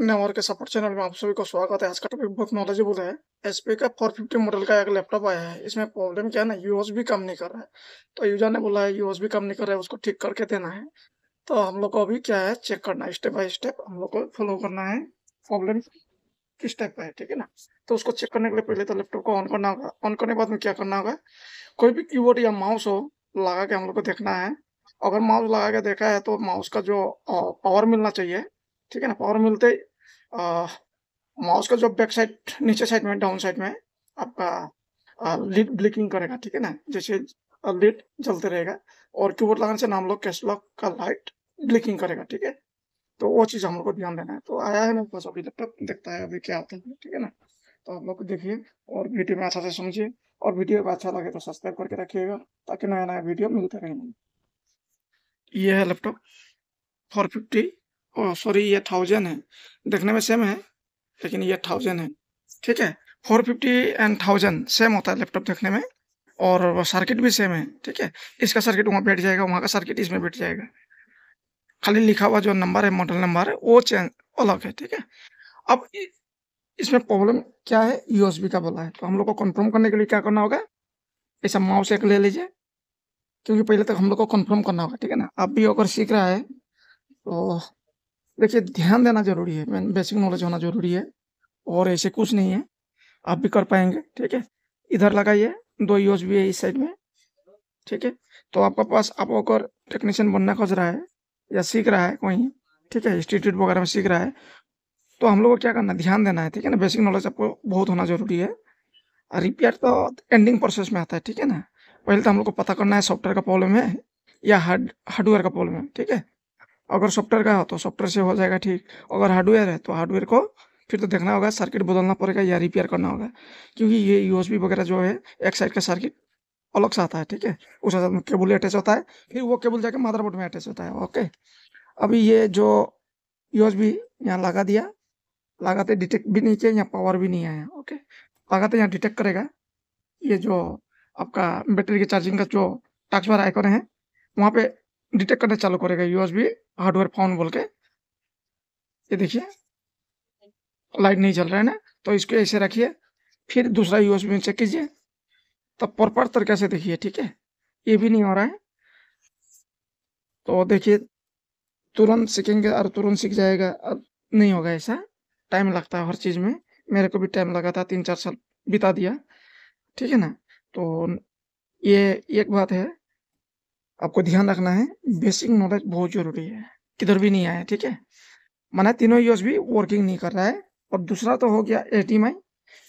never के support channel में आप सभी को स्वागत है आज का टॉपिक बहुत नॉलेजेबल है एचपी का 450 मॉडल का एक लैपटॉप आया है इसमें प्रॉब्लम क्या है ना यूएस भी कम नहीं कर रहा है तो यूजर ने बोला है यूज भी कम नहीं कर रहा है उसको ठीक करके देना है तो हम लोग को अभी क्या है चेक करना है स्टेप बाई स्टेप हम लोग को फॉलो करना है प्रॉब्लम किस टाइप का है ठीक है ना तो उसको चेक करने के लिए पहले तो लैपटॉप को ऑन करना होगा ऑन करने के बाद में क्या करना होगा कोई भी की या माउस हो लगा के हम लोग को देखना है अगर माउस लगा के देखा है तो माउस का जो पावर मिलना चाहिए ठीक है ना पावर मिलते माउस का जो बैक साइड नीचे साइड में डाउन साइड में आपका लीड ब्लिकिंग करेगा ठीक है ना जैसे लीड जलते रहेगा और कीबोर्ड लगाने से हम लोग कैश लॉक का लाइट ब्लिकिंग करेगा ठीक है तो वो चीज़ हम लोग को ध्यान देना है तो आया है मेरे पास अभी लैपटॉप देखता है अभी क्या आता है ठीक है ना तो आप लोग देखिए और वीडियो में अच्छा से समझिए और वीडियो को अच्छा लगे तो सब्सक्राइब करके रखिएगा ताकि नया नया वीडियो मिलता रहे ये है लैपटॉप फोर फिफ्टी सॉरी ये थाउजेंड है देखने में सेम है लेकिन ये थाउजेंड है ठीक है four fifty and thousand same होता है लैपटॉप देखने में और सर्किट भी सेम है ठीक है इसका सर्किट वहाँ बैठ जाएगा वहाँ का सर्किट इसमें बैठ जाएगा खाली लिखा हुआ जो नंबर है मॉडल नंबर है वो चेंज अलग है ठीक है अब इसमें प्रॉब्लम क्या है यूएसबी का बोला है तो हम लोग को कन्फर्म करने के लिए क्या करना होगा ऐसा माउस एक ले लीजिए क्योंकि पहले तक हम लोग को कन्फर्म करना होगा ठीक है ना अब भी अगर सीख रहा है तो देखिए ध्यान देना जरूरी है बेसिक नॉलेज होना जरूरी है और ऐसे कुछ नहीं है आप भी कर पाएंगे ठीक है इधर लगाइए दो यूज भी है इस साइड में ठीक है तो आपका पास आप अगर टेक्नीशियन बनना खोज रहा है या सीख रहा है कोई ठीक है इंस्टीट्यूट वगैरह में सीख रहा है तो हम लोग को क्या करना ध्यान देना है ठीक है ना बेसिक नॉलेज आपको बहुत होना जरूरी है और रिपेयर तो एंडिंग प्रोसेस में आता है ठीक है ना पहले तो हम लोग को पता करना है सॉफ्टवेयर का प्रॉब्लम है या हार्ड हार्डवेयर का प्रॉब्लम है ठीक है अगर सॉफ्टवेयर का हो तो सॉफ्टवेयर से हो जाएगा ठीक अगर हार्डवेयर है तो हार्डवेयर को फिर तो देखना होगा सर्किट बदलना पड़ेगा या रिपेयर करना होगा क्योंकि ये यू वगैरह जो है एक साइड का सर्किट अलग से आता है ठीक है उस साथ में केबल अटैच होता है फिर वो केबल जाके मदरबोर्ड में अटैच होता है ओके अभी ये जो यूएसबी यहाँ लगा दिया लगाते डिटेक्ट भी नहीं किया यहाँ पावर भी नहीं आया ओके लगाते यहाँ डिटेक्ट करेगा ये जो आपका बैटरी के चार्जिंग का जो टाक्स बार आइकन है वहाँ पे डिटेक्ट करना चालू करेगा यूएसबी हार्डवेयर फोन बोल के ये देखिए लाइट नहीं चल रहा है ना तो इसको ऐसे रखिए फिर दूसरा यूज में चेक कीजिए तब प्रॉपर तरीके से देखिए ठीक है ये भी नहीं हो रहा है तो देखिए तुरंत सीखेंगे और तुरंत सीख जाएगा अब नहीं होगा ऐसा टाइम लगता है हर चीज़ में मेरे को भी टाइम लगा था तीन चार साल बिता दिया ठीक है ना तो ये एक बात है आपको ध्यान रखना है बेसिक नॉलेज बहुत जरूरी है किधर भी नहीं आया ठीक है माना तीनों यूएस भी वर्किंग नहीं कर रहा है और दूसरा तो हो गया ए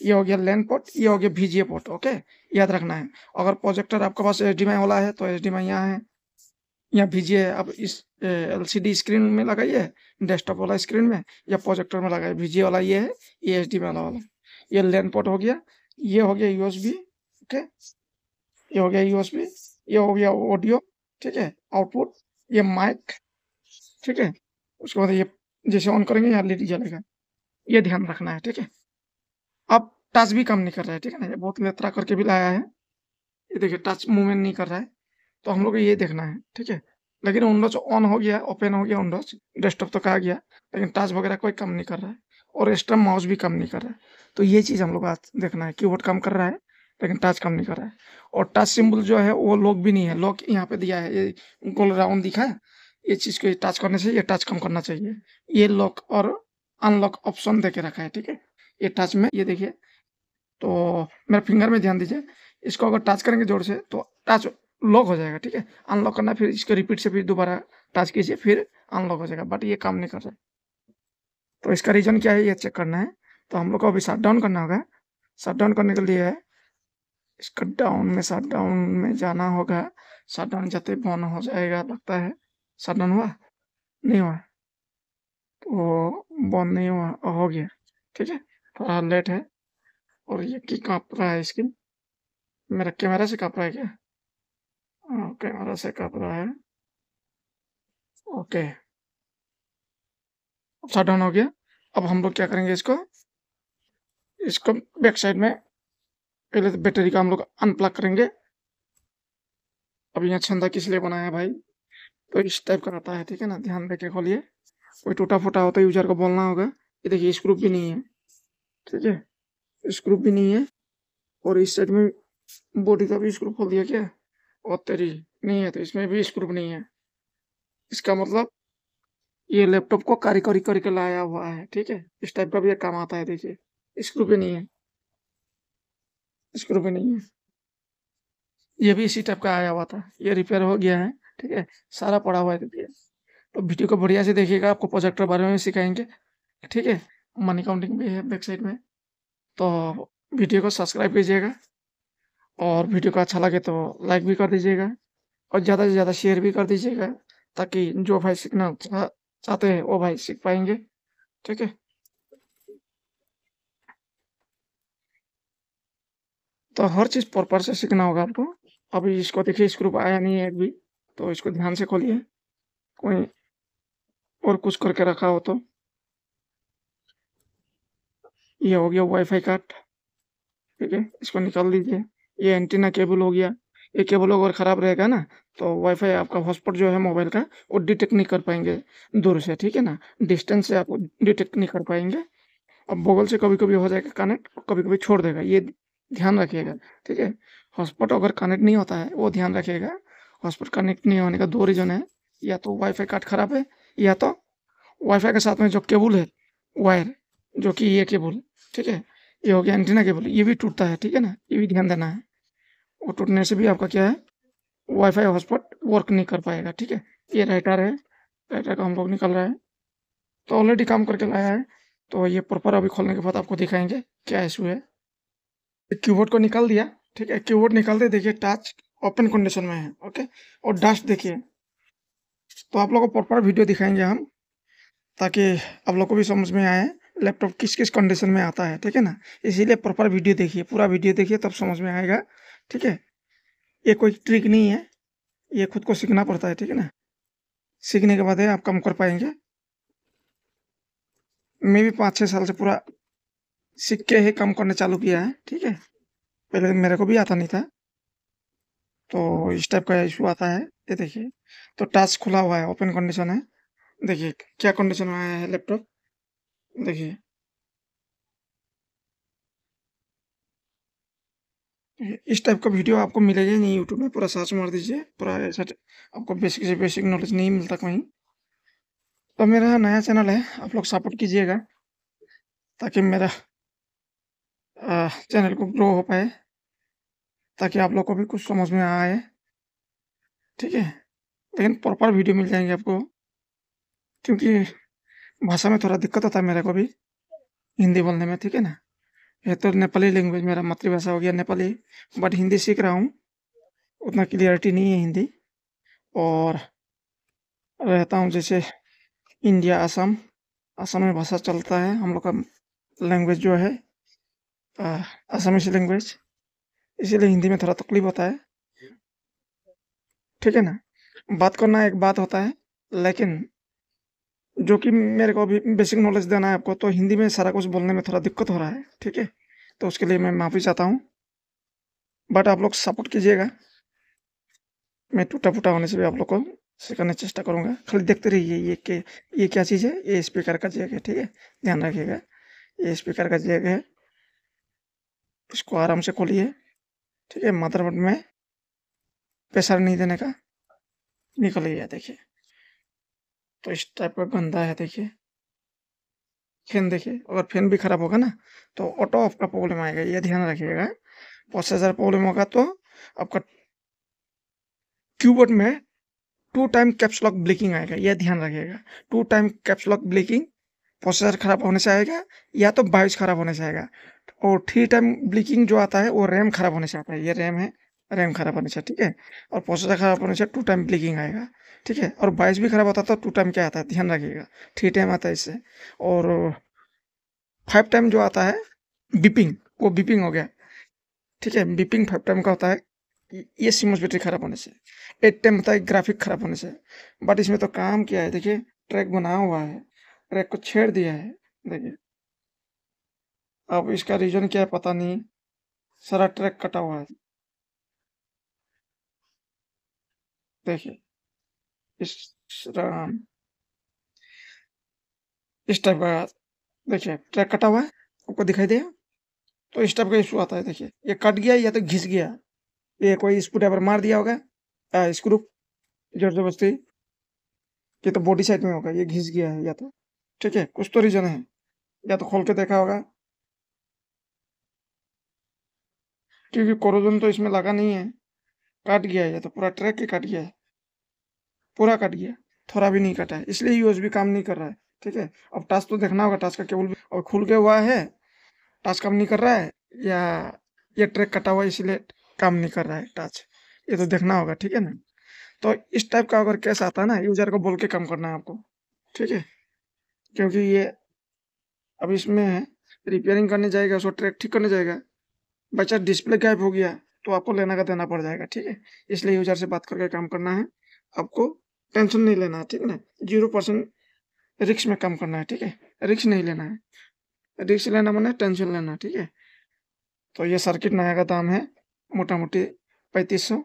ये हो गया लैंड पोर्ट ये हो गया बीजीए पोर्ट ओके याद रखना है अगर प्रोजेक्टर आपके पास एच डी वाला है तो एच डी यहाँ है या भीजिए आप इस डी स्क्रीन में लगाइए डेस्कटॉप वाला स्क्रीन में या प्रोजेक्टर में लगाइए भीजिए वाला ये है ये एच डी वाला वाला ये लैंड पोर्ट हो गया ये हो गया यूएसबी ओके ये हो गया यूएसबी ये हो गया ऑडियो ठीक है आउटपुट ये माइक ठीक है उसके बाद ये जैसे ऑन करेंगे यहाँ लेडी जलेगा ये ध्यान रखना है ठीक है अब टच भी कम नहीं कर रहा है ठीक है ना ये बहुत लेतरा करके भी लाया है ये देखिए टच मूवमेंट नहीं कर रहा है तो हम लोग ये देखना है ठीक है लेकिन विंडोज ऑन हो गया ओपन हो गया विंडोज डेस्कटॉप तो कहा गया लेकिन टच वगैरह कोई कम नहीं कर रहा है और एक्स्ट्रा माउस भी कम नहीं कर रहा है तो ये चीज़ हम लोग आज देखना है कीबोर्ड कम कर रहा है लेकिन टच कम नहीं कर रहा है और टच सिंबल जो है वो लॉक भी नहीं है लॉक यहाँ पे दिया है ये गोल राउंड दिखा है ये चीज़ को टच करने से ये टच कम करना चाहिए ये लॉक और अनलॉक ऑप्शन दे के रखा है ठीक है ये टच में ये देखिए तो मेरा फिंगर में ध्यान दीजिए इसको अगर टच करेंगे जोर से तो टच लॉक हो जाएगा ठीक है अनलॉक करना फिर इसको रिपीट से फिर दोबारा टच कीजिए फिर अनलॉक हो जाएगा बट ये काम नहीं कर रहा है तो इसका रीज़न क्या है ये चेक करना है तो हम लोग को अभी शट डाउन करना होगा शट डाउन करने के लिए है इसको डाउन में शट डाउन में जाना होगा शट डाउन जाते बॉन हो जाएगा लगता है शट डाउन हुआ नहीं हुआ तो बॉन नहीं हुआ हो गया ठीक है थोड़ा लेट है और ये की काँप रहा है स्क्रीन मेरा कैमरा से काँप रहा है क्या कैमरा हाँ, से काँप रहा है ओके शट डाउन हो गया अब हम लोग क्या करेंगे इसको इसको बैक साइड में पहले तो बैटरी का हम लोग अनप्लग करेंगे अभी यहाँ छंदा किस लिए बनाया भाई तो इस टाइप का रहता है ठीक है ना ध्यान देके खोलिए कोई टूटा फूटा होता तो है यूजर को बोलना होगा ये देखिए स्क्रू भी नहीं है ठीक है स्क्रूप भी नहीं है और इस साइड में बॉडी का भी स्क्रूप खोल दिया क्या और तेरी नहीं है तो इसमें भी स्क्रूप नहीं है इसका मतलब ये लैपटॉप को कारी करी करके लाया हुआ है ठीक है इस टाइप का भी एक काम आता है देखिए स्क्रूप भी नहीं है ग्रुप भी नहीं है ये भी इसी टाइप का आया हुआ था ये रिपेयर हो गया है ठीक है सारा पड़ा हुआ है दिया तो वीडियो को बढ़िया से देखिएगा आपको प्रोजेक्टर बारे में भी सिखाएंगे ठीक है मनी काउंटिंग भी है वेबसाइट में तो वीडियो को सब्सक्राइब कीजिएगा और वीडियो को अच्छा लगे तो लाइक भी कर दीजिएगा और ज़्यादा से ज़्यादा शेयर भी कर दीजिएगा ताकि जो भाई सीखना चाहते हैं वो भाई सीख पाएंगे ठीक है तो हर चीज़ प्रॉपर से सीखना होगा आपको अभी इसको देखिए स्क्रूप आया नहीं है एक भी तो इसको ध्यान से खोलिए कोई और कुछ करके रखा हो तो ये हो गया वाईफाई कार्ड ठीक है इसको निकाल दीजिए ये एंटीना केबल हो गया ये केबल अगर ख़राब रहेगा ना तो वाईफाई आपका हॉटस्पॉट जो है मोबाइल का वो डिटेक्ट नहीं कर पाएंगे दूर से ठीक है ना डिस्टेंस से आप डिटेक्ट नहीं कर पाएंगे अब बगल से कभी कभी हो जाएगा कनेक्ट कभी कभी छोड़ देगा ये ध्यान रखिएगा ठीक है हॉटस्पॉट अगर कनेक्ट नहीं होता है वो ध्यान रखिएगा हॉटस्पॉट कनेक्ट नहीं होने का दो रीज़न है या तो वाईफाई कार्ड ख़राब है या तो वाईफाई के साथ में जो केबल है वायर जो कि ये केबल ठीक है ये हो गया एंटीना केबल ये भी टूटता है ठीक है ना ये भी ध्यान देना है और टूटने से भी आपका क्या है वाईफाई हॉटस्पॉट वर्क नहीं कर पाएगा ठीक है ये राइटर है राइटर का हम लोग निकल रहा है तो ऑलरेडी काम करके लाया है तो ये प्रॉपर अभी खोलने के बाद आपको दिखाएंगे क्या इशू है कीबोर्ड को निकाल दिया ठीक है कीबोर्ड निकालते देखिए टच ओपन कंडीशन में है ओके और डस्ट देखिए तो आप लोग को प्रॉपर वीडियो दिखाएंगे हम ताकि आप लोग को भी समझ में आए लैपटॉप किस किस कंडीशन में आता है ठीक है ना इसीलिए प्रॉपर वीडियो देखिए पूरा वीडियो देखिए तब समझ में आएगा ठीक है ये कोई ट्रिक नहीं है ये खुद को सीखना पड़ता है ठीक है ना सीखने के बाद आप कम कर पाएंगे मैं भी पाँच छः साल से पूरा सीख के ही काम करना चालू किया है ठीक है पहले तो मेरे को भी आता नहीं था तो इस टाइप का इशू आता है ये देखिए तो टच खुला हुआ है ओपन कंडीशन है देखिए क्या कंडीशन में है लैपटॉप देखिए इस टाइप का वीडियो आपको मिलेगा नहीं यूट्यूब में पूरा सर्च मार दीजिए पूरा ऐसा आपको बेसिक से बेसिक नॉलेज नहीं मिलता कहीं तो मेरा नया चैनल है आप लोग सपोर्ट कीजिएगा ताकि मेरा चैनल को ग्रो हो पाए ताकि आप लोग को भी कुछ समझ में आए ठीक है लेकिन प्रॉपर वीडियो मिल जाएंगे आपको क्योंकि भाषा में थोड़ा दिक्कत होता है मेरे को भी हिंदी बोलने में ठीक है ना ये तो नेपाली लैंग्वेज मेरा मातृभाषा हो गया नेपाली बट हिंदी सीख रहा हूँ उतना क्लियरिटी नहीं है हिंदी और रहता हूँ जैसे इंडिया असम असम में भाषा चलता है हम लोग का लैंग्वेज जो है आसामी लैंग्वेज इसीलिए हिंदी में थोड़ा तकलीफ होता है ठीक है ना बात करना एक बात होता है लेकिन जो कि मेरे को अभी बेसिक नॉलेज देना है आपको तो हिंदी में सारा कुछ बोलने में थोड़ा दिक्कत हो रहा है ठीक है तो उसके लिए मैं माफ़ी चाहता हूँ बट आप लोग सपोर्ट कीजिएगा मैं टूटा फूटा होने से भी आप लोग को सिखाने की चेष्टा करूँगा खाली देखते रहिए ये के ये क्या चीज़ है ये स्पीकर का जगह है ठीक है ध्यान रखिएगा ये स्पीकर का जगह है उसको आराम से खोलिए ठीक है मदरबोर्ड में प्रेशर नहीं देने का निकल गया देखिए तो इस टाइप का गंदा है देखिए फैन देखिए अगर फैन भी खराब होगा ना तो ऑटो ऑफ का प्रॉब्लम आएगा ये ध्यान रखिएगा प्रोसेसर प्रॉब्लम होगा तो आपका क्यूबोर्ड में टू टाइम कैप्सलॉक ब्लिकिंग आएगा यह ध्यान रखिएगा two time caps lock blinking processor खराब होने से आएगा या तो बायोस खराब होने से आएगा और थ्री टाइम ब्लिकिंग जो आता है वो रैम खराब होने से आता है ये रैम है रैम खराब होने से ठीक है और प्रोसेसर खराब होने से टू टाइम ब्लिकिंग आएगा ठीक है और बाइस भी खराब होता है तो टू टाइम क्या आता है ध्यान रखिएगा थ्री टाइम आता है इससे और फाइव टाइम जो आता है बीपिंग वो बीपिंग हो गया ठीक है बीपिंग फाइव टाइम का होता है ये सीमोस बैटरी खराब होने से एट टाइम होता है ग्राफिक खराब होने से बट इसमें तो काम किया है देखिए ट्रैक बना हुआ है ट्रैक को छेड़ दिया है देखिए अब इसका रीजन क्या है पता नहीं सारा ट्रैक कटा हुआ है देखिए इस इस टाइप का देखिए ट्रैक कटा हुआ है आपको दिखाई दिया तो इस टाइप का इशू आता है देखिए ये कट गया या तो घिस गया ये कोई स्क्रू ड्राइवर मार दिया होगा स्क्रू जोर जबरदस्ती ये तो बॉडी साइड में होगा ये घिस गया है या तो ठीक है कुछ तो रीजन है या तो खोल के देखा होगा क्योंकि कोरोजन तो इसमें लगा नहीं है काट गया है तो पूरा ट्रैक ही काट गया है पूरा काट गया थोड़ा भी नहीं कटा है इसलिए यूज भी काम नहीं कर रहा है ठीक है अब टास्क तो देखना होगा टास्क का केबल भी और खुल के हुआ है टास्क काम नहीं कर रहा है या ये ट्रैक कटा हुआ है इसीलिए काम नहीं कर रहा है टच ये तो देखना होगा ठीक है ना तो इस टाइप का अगर केस आता है ना यूजर को बोल के काम करना है आपको ठीक है क्योंकि ये अब इसमें रिपेयरिंग करने जाएगा उसको ट्रैक ठीक करने जाएगा बच्चा डिस्प्ले गैप हो गया तो आपको लेना का देना पड़ जाएगा ठीक है इसलिए यूजर से बात करके काम करना है आपको टेंशन नहीं लेना है ठीक है ना जीरो परसेंट रिक्स में काम करना है ठीक है रिक्स नहीं लेना है रिक्स लेना मैंने टेंशन लेना ठीक है तो ये सर्किट नया का दाम है मोटा मोटी पैंतीस सौ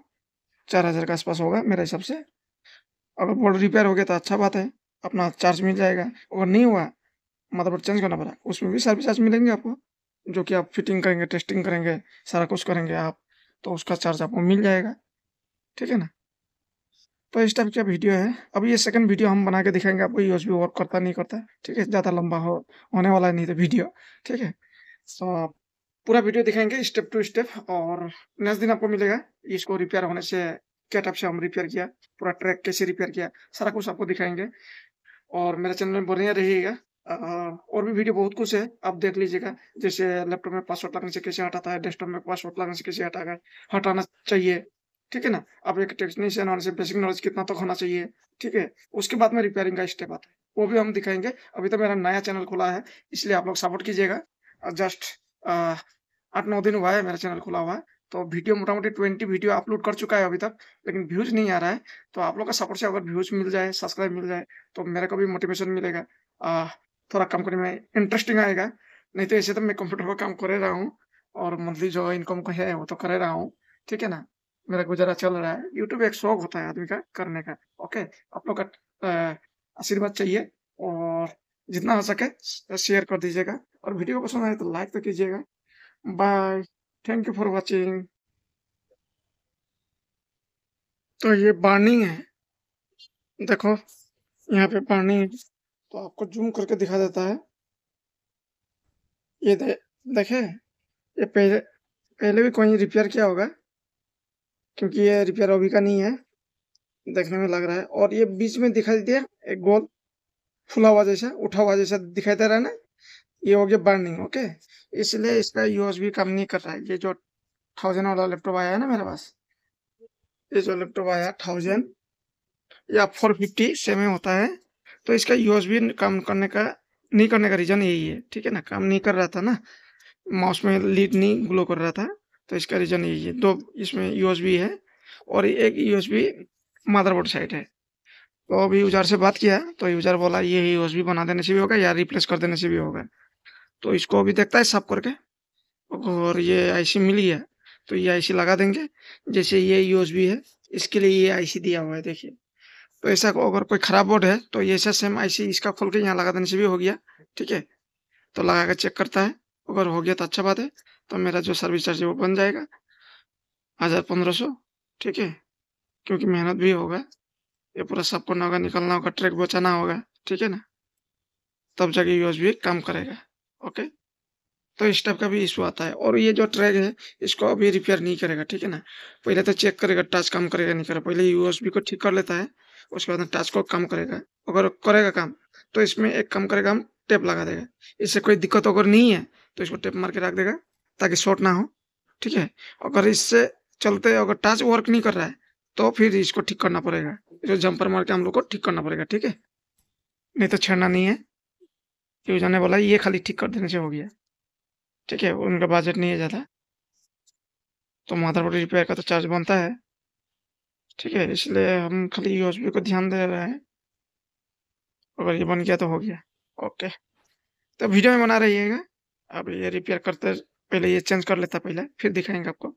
चार हज़ार के आसपास होगा मेरे हिसाब से अगर बोर्ड रिपेयर हो गया तो अच्छा बात है अपना चार्ज मिल जाएगा अगर नहीं हुआ मतलब चेंज करना पड़ा उसमें भी सर्विस चार्ज मिलेंगे आपको जो कि आप फिटिंग करेंगे टेस्टिंग करेंगे सारा कुछ करेंगे आप तो उसका चार्ज आपको मिल जाएगा ठीक है ना तो इस टाइप का वीडियो है अब ये सेकंड वीडियो हम बना के दिखाएंगे आपको यूज़ भी वर्क करता नहीं करता ठीक है ज़्यादा लंबा हो होने वाला नहीं तो वीडियो ठीक है तो पूरा वीडियो दिखाएंगे स्टेप टू स्टेप और नेक्स्ट दिन आपको मिलेगा इसको रिपेयर होने से क्या टाइप से हम रिपेयर किया पूरा ट्रैक कैसे रिपेयर किया सारा कुछ आपको दिखाएंगे और मेरे चैनल में बढ़िया रहिएगा और भी वीडियो बहुत कुछ है आप देख लीजिएगा जैसे लैपटॉप में पासवर्ड लगने से कैसे हटाता है डेस्कटॉप में पासवर्ड लगने से कैसे हटाकर हटाना चाहिए ठीक है ना आप एक टेक्नीशियन होने से बेसिक नॉलेज कितना तक होना चाहिए ठीक है उसके बाद में रिपेयरिंग का स्टेप आता है वो भी हम दिखाएंगे अभी तो मेरा नया चैनल खुला है इसलिए आप लोग सपोर्ट कीजिएगा जस्ट आठ नौ दिन हुआ है मेरा चैनल खुला हुआ है तो वीडियो मोटा मोटी ट्वेंटी वीडियो अपलोड कर चुका है अभी तक लेकिन व्यूज नहीं आ रहा है तो आप लोग का सपोर्ट से अगर व्यूज मिल जाए सब्सक्राइब मिल जाए तो मेरे को भी मोटिवेशन मिलेगा थोड़ा कंपनी में इंटरेस्टिंग आएगा नहीं तो ऐसे तो मैं कंप्यूटर का काम कर रहा हूँ और मंथली जो इनकम को है वो तो कर रहा हूँ ठीक है ना मेरा गुजारा चल रहा है यूट्यूब एक शौक होता है आदमी का करने का ओके आप लोग का आशीर्वाद चाहिए और जितना हो सके शेयर कर दीजिएगा और वीडियो पसंद आए तो लाइक तो कीजिएगा bye thank you for watching तो ये बर्निंग है देखो यहाँ पे बर्निंग तो आपको जूम करके दिखा देता है ये दे, देखें ये पहले पहले भी कोई रिपेयर किया होगा क्योंकि ये रिपेयर अभी का नहीं है देखने में लग रहा है और ये बीच में दिखाई दिया एक गोल फुला हुआ जैसा उठा हुआ जैसा दिखाई दे रहा है ना ये हो गया बर्निंग ओके इसलिए इसका यूज भी कम नहीं कर रहा है ये जो थाउजेंड वाला लैपटॉप आया है ना मेरे पास ये जो लैपटॉप आया थाउजेंड या फोर फिफ्टी सेम होता है तो इसका यूज भी काम करने का नहीं करने का रीज़न यही है ठीक है ना काम नहीं कर रहा था ना माउस में लीड नहीं ग्लो कर रहा था तो इसका रीज़न यही है दो इसमें यूज भी है और एक यूज भी मदरबोर्ड साइड है तो अभी यूजर से बात किया तो यूजर बोला ये यूज भी बना देने से भी होगा या रिप्लेस कर देने से भी होगा तो इसको अभी देखता है सब करके और ये आईसी मिली है तो ये आईसी लगा देंगे जैसे ये यूज भी है इसके लिए ये आईसी दिया हुआ है देखिए तो ऐसा अगर कोई ख़राब बोर्ड है तो ऐसा सेम ऐसी इसका खोल के यहाँ लगा देने से भी हो गया ठीक है तो लगा कर चेक करता है अगर हो गया तो अच्छा बात है तो मेरा जो सर्विस चार्ज है वो बन जाएगा हज़ार पंद्रह सौ ठीक है क्योंकि मेहनत भी होगा ये पूरा सब करना होगा निकलना होगा ट्रैक बचाना होगा ठीक है ना तब जाके यूज भी काम करेगा ओके तो इस टाइप का भी इशू आता है और ये जो ट्रैक है इसको अभी रिपेयर नहीं करेगा ठीक है ना पहले तो चेक करेगा टच काम करेगा नहीं करेगा पहले बी को ठीक कर लेता है उसके बाद टच को कम करेगा अगर करेगा काम तो इसमें एक कम करेगा हम टेप लगा देगा इससे कोई दिक्कत अगर नहीं है तो इसको टेप मार के रख देगा ताकि शॉर्ट ना हो ठीक है अगर इससे चलते अगर टच वर्क नहीं कर रहा है तो फिर इसको ठीक करना पड़ेगा जो जंपर मार के हम लोग को ठीक करना पड़ेगा ठीक है नहीं तो छेड़ना नहीं है क्यों ने बोला ये खाली ठीक कर देने से हो गया ठीक है उनका बजट नहीं है ज़्यादा तो माथापोटी रिपेयर का तो चार्ज बनता है ठीक है इसलिए हम खाली यूएसबी को ध्यान दे रहे हैं अगर ये बन गया तो हो गया ओके तो वीडियो में बना रहिएगा अब ये रिपेयर करते पहले ये चेंज कर लेता पहले फिर दिखाएंगे आपको